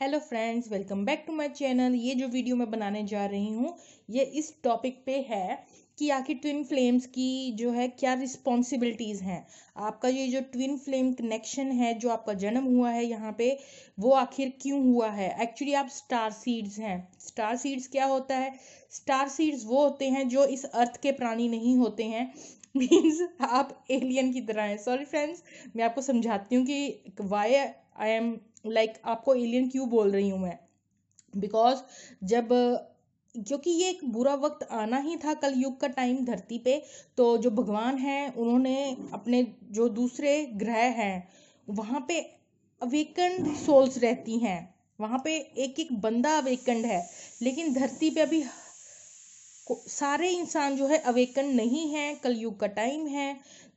Hello friends welcome back to my channel ये जो video मैं बनाने जा रही हूँ ये इस टॉपिक पे है कि आखिर ट्विन फ्लेम्स की जो है क्या रिस्पॉन्सिबिलिटीज़ हैं आपका ये जो ट्विन फ्लेम कनेक्शन है जो आपका जन्म हुआ है यहाँ पे वो आखिर क्यों हुआ है एक्चुअली आप स्टार सीड्स हैं स्टार सीड्स क्या होता है स्टार सीड्स वो होते हैं जो इस अर्थ के प्राणी नहीं होते हैं मीन्स आप एलियन की तरह हैं सॉरी फ्रेंड्स मैं आपको समझाती हूँ कि why I am like like, आपको एलियन क्यों बोल रही हूँ मैं बिकॉज जब क्योंकि ये एक बुरा वक्त आना ही था कल युग का टाइम धरती पे तो जो भगवान हैं उन्होंने अपने जो दूसरे ग्रह हैं वहाँ पे अवेकंड सोल्स रहती हैं वहाँ पे एक एक बंदा अवेकंड है लेकिन धरती पे अभी सारे इंसान जो है अवेकंड नहीं हैं युग का टाइम है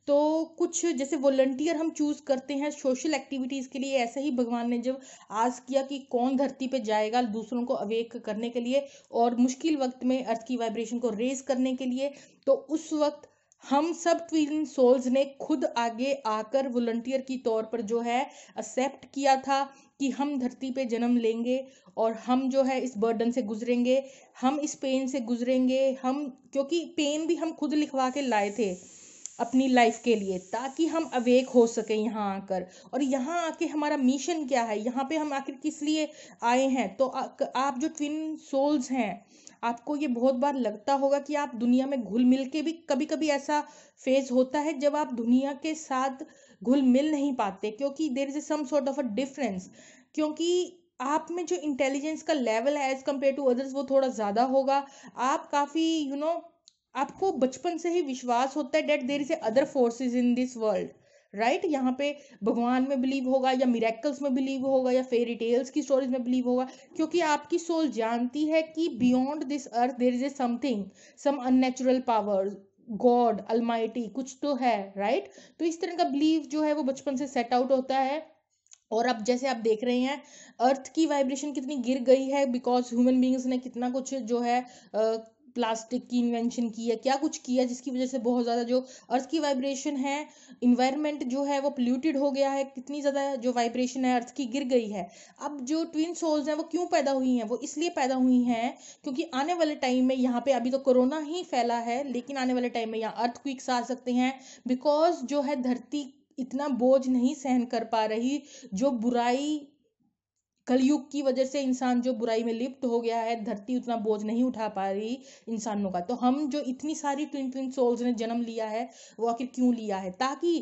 तो कुछ जैसे वॉलंटियर हम चूज़ करते हैं सोशल एक्टिविटीज़ के लिए ऐसे ही भगवान ने जब आज किया कि कौन धरती पे जाएगा दूसरों को अवेक करने के लिए और मुश्किल वक्त में अर्थ की वाइब्रेशन को रेज करने के लिए तो उस वक्त हम सब ट्विन सोल्स ने खुद आगे आकर वॉलंटियर की तौर पर जो है एक्सेप्ट किया था कि हम धरती पे जन्म लेंगे और हम जो है इस बर्डन से गुजरेंगे हम इस पेन से गुजरेंगे हम क्योंकि पेन भी हम खुद लिखवा के लाए थे अपनी लाइफ के लिए ताकि हम अवेक हो सकें यहाँ आकर और यहाँ आके हमारा मिशन क्या है यहाँ पे हम आखिर किस लिए आए हैं तो आ, आप जो ट्विन सोल्स हैं आपको ये बहुत बार लगता होगा कि आप दुनिया में घुल मिल के भी कभी कभी ऐसा फेज होता है जब आप दुनिया के साथ घुल मिल नहीं पाते क्योंकि there is a some sort of a difference क्योंकि आप में जो इंटेलिजेंस का लेवल है एज़ कम्पेयर टू अदर्स वो थोड़ा ज़्यादा होगा आप काफ़ी यू you नो know, आपको बचपन से ही विश्वास होता है that there is a other forces in this world right यहाँ पे भगवान में बिलीव होगा या मिरेकल्स में बिलीव होगा या फेरी टेल्स की स्टोरीज में बिलीव होगा क्योंकि आपकी सोल जानती है कि beyond this earth there is a something some unnatural power God almighty कुछ तो है राइट right? तो इस तरह का बिलीव जो है वो बचपन से सेट आउट होता है और अब जैसे आप देख रहे हैं अर्थ की वाइब्रेशन कितनी गिर गई है बिकॉज ह्यूमन बींग्स ने कितना कुछ जो है प्लास्टिक की इन्वेंशन की है क्या कुछ किया जिसकी वजह से बहुत ज़्यादा जो अर्थ की वाइब्रेशन है इन्वायरमेंट जो है वो पोल्यूटेड हो गया है कितनी ज़्यादा जो वाइब्रेशन है अर्थ की गिर गई है अब जो ट्विन सोल्स हैं वो क्यों पैदा हुई हैं वो इसलिए पैदा हुई हैं क्योंकि आने वाले टाइम में यहाँ पर अभी तो कोरोना ही फैला है लेकिन आने वाले टाइम में यहाँ अर्थ क्विक्स आ सकते हैं बिकॉज जो है धरती इतना बोझ नहीं सहन कर पा रही जो बुराई कलयुग की वजह से इंसान जो बुराई में लिप्त हो गया है धरती उतना बोझ नहीं उठा पा रही इंसानों का तो हम जो इतनी सारी ट्विन ट्विन सोल्स ने जन्म लिया है वो आखिर क्यों लिया है ताकि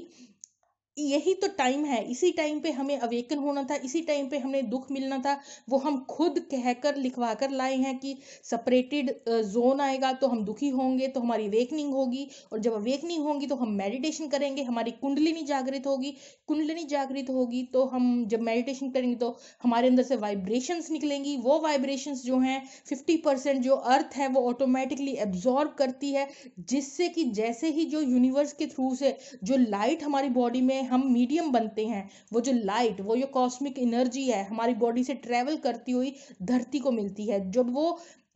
यही तो टाइम है इसी टाइम पे हमें अवेकन होना था इसी टाइम पे हमें दुख मिलना था वो हम खुद कहकर लिखवा कर लाए हैं कि सेपरेटेड जोन आएगा तो हम दुखी होंगे तो हमारी अवेकनिंग होगी और जब अवेकनिंग होगी तो हम मेडिटेशन करेंगे हमारी कुंडलिनी जागृत होगी कुंडलिनी जागृत होगी तो हम जब मेडिटेशन करेंगे तो हमारे अंदर से वाइब्रेशंस निकलेंगी वो वाइब्रेशंस जो हैं फिफ्टी जो अर्थ है वो ऑटोमेटिकली एब्जॉर्ब करती है जिससे कि जैसे ही जो यूनिवर्स के थ्रू से जो लाइट हमारी बॉडी में में हम मीडियम बनते हैं वो जो लाइट वो जो कॉस्मिक एनर्जी है हमारी बॉडी से ट्रेवल करती हुई धरती को मिलती है जब वो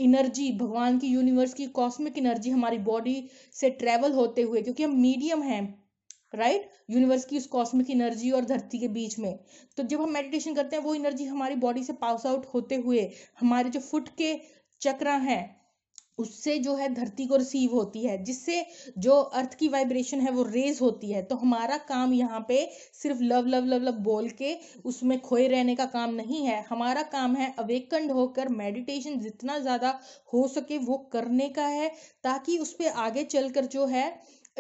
एनर्जी भगवान की यूनिवर्स की कॉस्मिक एनर्जी हमारी बॉडी से ट्रेवल होते हुए क्योंकि हम मीडियम हैं राइट right? यूनिवर्स की उस कॉस्मिक एनर्जी और धरती के बीच में तो जब हम मेडिटेशन करते हैं वो एनर्जी हमारी बॉडी से पास आउट होते हुए हमारे जो फुट के चक्रा हैं उससे जो है धरती को रिसीव होती है जिससे जो अर्थ की वाइब्रेशन है वो रेज होती है तो हमारा काम यहाँ पे सिर्फ लव लव लव लव बोल के उसमें खोए रहने का काम नहीं है हमारा काम है अवेकंड होकर मेडिटेशन जितना ज़्यादा हो सके वो करने का है ताकि उस पर आगे चल कर जो है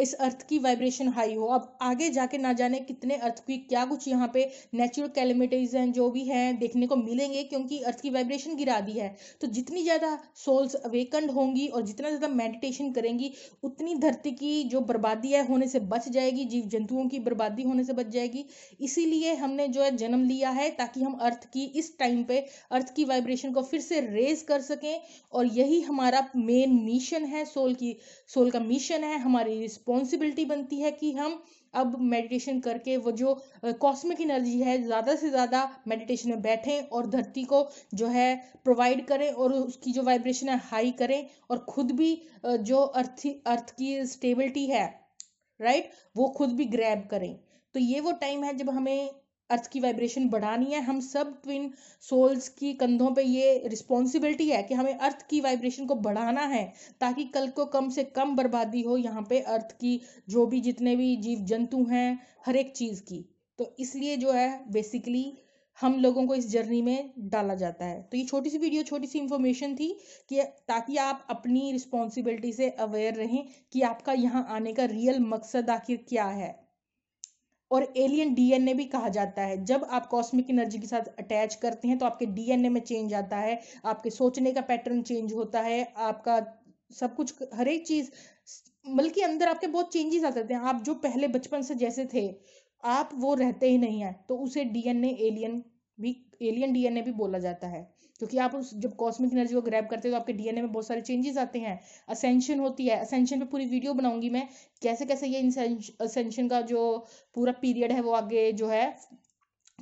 इस अर्थ की वाइब्रेशन हाई हो अब आगे जाके ना जाने कितने अर्थ की क्या कुछ यहाँ पे नेचुरल कैलमिटीज हैं जो भी हैं देखने को मिलेंगे क्योंकि अर्थ की वाइब्रेशन गिरा दी है तो जितनी ज़्यादा सोल्स अवेकंड होंगी और जितना ज़्यादा मेडिटेशन करेंगी उतनी धरती की जो बर्बादी है होने से बच जाएगी जीव जंतुओं की बर्बादी होने से बच जाएगी इसीलिए हमने जो है जन्म लिया है ताकि हम अर्थ की इस टाइम पे अर्थ की वाइब्रेशन को फिर से रेज कर सकें और यही हमारा मेन मिशन है सोल की सोल का मिशन है हमारी रिस्पॉन्सिबिलिटी बनती है कि हम अब मेडिटेशन करके वो जो कॉस्मिक एनर्जी है ज़्यादा से ज़्यादा मेडिटेशन में बैठें और धरती को जो है प्रोवाइड करें और उसकी जो वाइब्रेशन है हाई करें और खुद भी जो अर्थ अर्थ की स्टेबिलिटी है राइट वो खुद भी ग्रैब करें तो ये वो टाइम है जब हमें अर्थ की वाइब्रेशन बढ़ानी है हम सब ट्विन सोल्स की कंधों पे ये रिस्पॉन्सिबिलिटी है कि हमें अर्थ की वाइब्रेशन को बढ़ाना है ताकि कल को कम से कम बर्बादी हो यहाँ पे अर्थ की जो भी जितने भी जीव जंतु हैं हर एक चीज़ की तो इसलिए जो है बेसिकली हम लोगों को इस जर्नी में डाला जाता है तो ये छोटी सी वीडियो छोटी सी इन्फॉर्मेशन थी कि ताकि आप अपनी रिस्पॉन्सिबिलिटी से अवेयर रहें कि आपका यहाँ आने का रियल मकसद आखिर क्या है और एलियन डीएनए भी कहा जाता है जब आप कॉस्मिक एनर्जी के साथ अटैच करते हैं तो आपके डीएनए में चेंज आता है आपके सोचने का पैटर्न चेंज होता है आपका सब कुछ हर एक चीज बल्कि अंदर आपके बहुत चेंजेस आ जाते हैं आप जो पहले बचपन से जैसे थे आप वो रहते ही नहीं हैं तो उसे डीएनए एलियन भी एलियन डीएनए भी बोला जाता है क्योंकि आप उस जब कॉस्मिक एनर्जी को ग्रैब करते हैं तो आपके डीएनए में बहुत सारे चेंजेस आते हैं असेंशन होती है असेंशन पे पूरी वीडियो बनाऊंगी मैं कैसे कैसे ये असेंशन का जो पूरा पीरियड है वो आगे जो है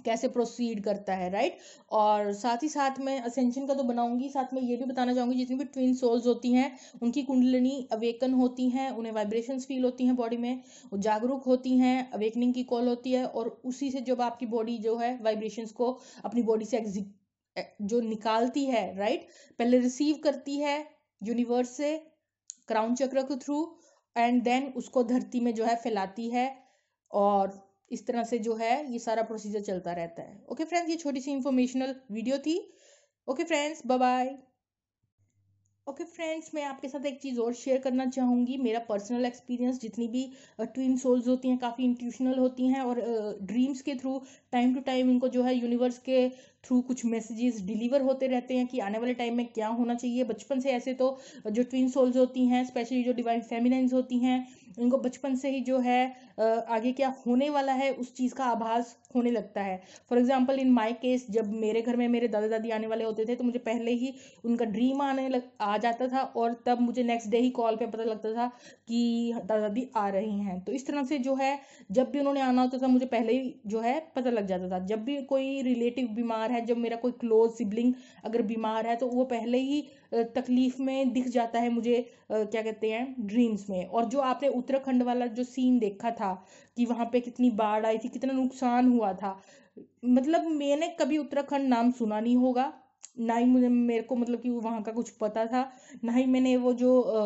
कैसे प्रोसीड करता है राइट और साथ ही साथ मैं असेंशन का तो बनाऊंगी साथ में ये भी बताना चाहूंगी जितनी भी ट्विन सोल्स होती हैं उनकी कुंडलिनी अवेकन होती हैं उन्हें वाइब्रेशन फील होती हैं बॉडी में वो जागरूक होती हैं अवेकनिंग की कॉल होती है और उसी से जब आपकी बॉडी जो है वाइब्रेशंस को अपनी बॉडी से एग्जिक जो निकालती है राइट पहले रिसीव करती है यूनिवर्स से क्राउन चक्र के थ्रू एंड देन उसको धरती में जो है फैलाती है और इस तरह से जो है ये सारा प्रोसीजर चलता रहता है ओके फ्रेंड्स ये छोटी सी इंफॉर्मेशनल वीडियो थी okay friends bye bye okay friends मैं आपके साथ एक चीज़ और शेयर करना चाहूँगी मेरा पर्सनल एक्सपीरियंस जितनी भी ट्विन सोल्स होती हैं काफ़ी इंट्यूशनल होती हैं और ड्रीम्स के थ्रू टाइम टू टाइम इनको जो है यूनिवर्स के थ्रू कुछ मैसेजेस डिलीवर होते रहते हैं कि आने वाले टाइम में क्या होना चाहिए बचपन से ऐसे तो जो ट्विन सोल्स होती हैं स्पेशली जो डिवाइन फेमिनाइंस होती हैं इनको बचपन से ही जो है आगे क्या होने वाला है उस चीज़ का आभास होने लगता है for example in my case जब मेरे घर में मेरे दादा दादी आने वाले होते थे तो मुझे पहले ही उनका ड्रीम आने लग आ जाता था और तब मुझे नेक्स्ट डे ही कॉल पे पता लगता था कि दादा दादी आ रहे हैं तो इस तरह से जो है जब भी उन्होंने आना होता था मुझे पहले ही जो है पता लग जाता था जब भी कोई रिलेटिव बीमार है जब मेरा कोई क्लोज सिबलिंग अगर बीमार है तो वो पहले ही तकलीफ में दिख जाता है मुझे क्या कहते हैं ड्रीम्स में और जो आपने उत्तराखंड वाला जो सीन देखा था कि वहाँ पे कितनी बाढ़ आई थी कितना नुकसान हुआ था मतलब मैंने कभी उत्तराखंड नाम सुना नहीं होगा ना ही मुझे मेरे को मतलब कि वहाँ का कुछ पता था ना ही मैंने वो जो आ,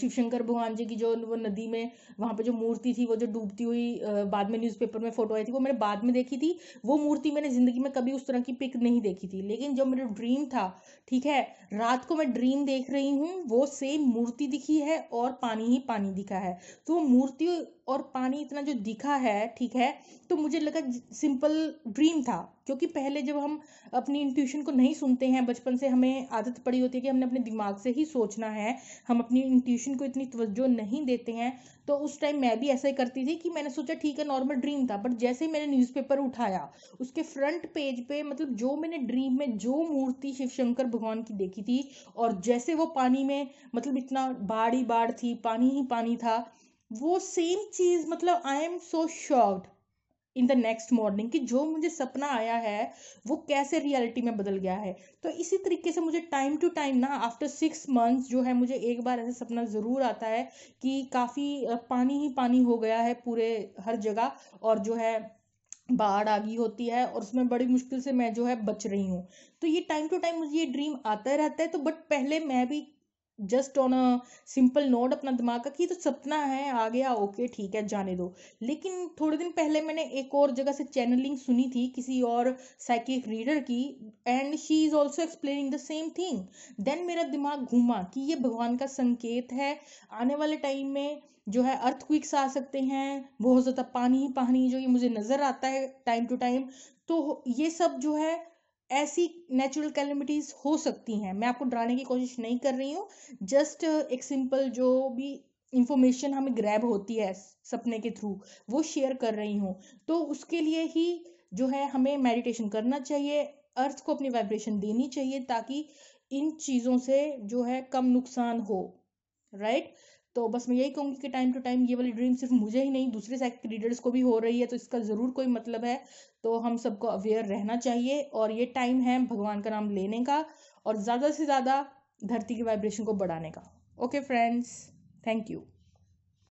शिव शंकर भगवान जी की जो वो नदी में वहाँ पे जो मूर्ति थी वो जो डूबती हुई बाद में न्यूज़पेपर में फोटो आई थी वो मैंने बाद में देखी थी वो मूर्ति मैंने ज़िंदगी में कभी उस तरह की पिक नहीं देखी थी लेकिन जो मेरा ड्रीम था ठीक है रात को मैं ड्रीम देख रही हूँ वो सेम मूर्ति दिखी है और पानी ही पानी दिखा है तो वो मूर्ति और पानी इतना जो दिखा है ठीक है तो मुझे लगा सिंपल ड्रीम था क्योंकि पहले जब हम अपनी इंट्यूशन को नहीं सुनते हैं बचपन से हमें आदत पड़ी होती है कि हमने अपने दिमाग से ही सोचना है हम अपनी इंट्यूशन को इतनी तवज्जो नहीं देते हैं तो उस टाइम मैं भी ऐसा ही करती थी कि मैंने सोचा ठीक है नॉर्मल ड्रीम था बट जैसे ही मैंने न्यूज़पेपर उठाया उसके फ्रंट पेज पे मतलब जो मैंने ड्रीम में जो मूर्ति शिव शंकर भगवान की देखी थी और जैसे वो पानी में मतलब इतना बाढ़ ही बाढ़ थी पानी ही पानी था वो सेम चीज़ मतलब I am so shocked in the next morning कि जो मुझे सपना आया है वो कैसे रियलिटी में बदल गया है तो इसी तरीके से मुझे टाइम टू टाइम ना आफ्टर सिक्स मंथ्स जो है मुझे एक बार ऐसा सपना ज़रूर आता है कि काफ़ी पानी ही पानी हो गया है पूरे हर जगह और जो है बाढ़ आ गई होती है और उसमें बड़ी मुश्किल से मैं जो है बच रही हूँ तो ये टाइम टू टाइम मुझे ये ड्रीम आता रहता है तो बट पहले मैं भी just on a simple note अपना दिमाग का कि तो सपना है आ गया ओके ठीक है जाने दो लेकिन थोड़े दिन पहले मैंने एक और जगह से चैनलिंग सुनी थी किसी और साइकिक रीडर की and she is also explaining the same thing then मेरा दिमाग घूमा कि ये भगवान का संकेत है आने वाले टाइम में जो है अर्थ क्विक्स आ सकते हैं बहुत ज़्यादा पानी ही पानी जो ये मुझे नज़र आता है टाइम टू टाइम तो ये सब जो है ऐसी नेचुरल कैलमिटीज़ हो सकती हैं मैं आपको डराने की कोशिश नहीं कर रही हूँ जस्ट एक सिंपल जो भी इंफॉर्मेशन हमें ग्रैब होती है सपने के थ्रू वो शेयर कर रही हूँ तो उसके लिए ही जो है हमें मेडिटेशन करना चाहिए अर्थ को अपनी वाइब्रेशन देनी चाहिए ताकि इन चीज़ों से जो है कम नुकसान हो राइट तो बस मैं यही कहूँगी कि टाइम टू टाइम ये वाली ड्रीम सिर्फ मुझे ही नहीं दूसरे के लीडर्स को भी हो रही है तो इसका ज़रूर कोई मतलब है तो हम सबको अवेयर रहना चाहिए और ये टाइम है भगवान का नाम लेने का और ज़्यादा से ज़्यादा धरती की वाइब्रेशन को बढ़ाने का ओके फ्रेंड्स थैंक यू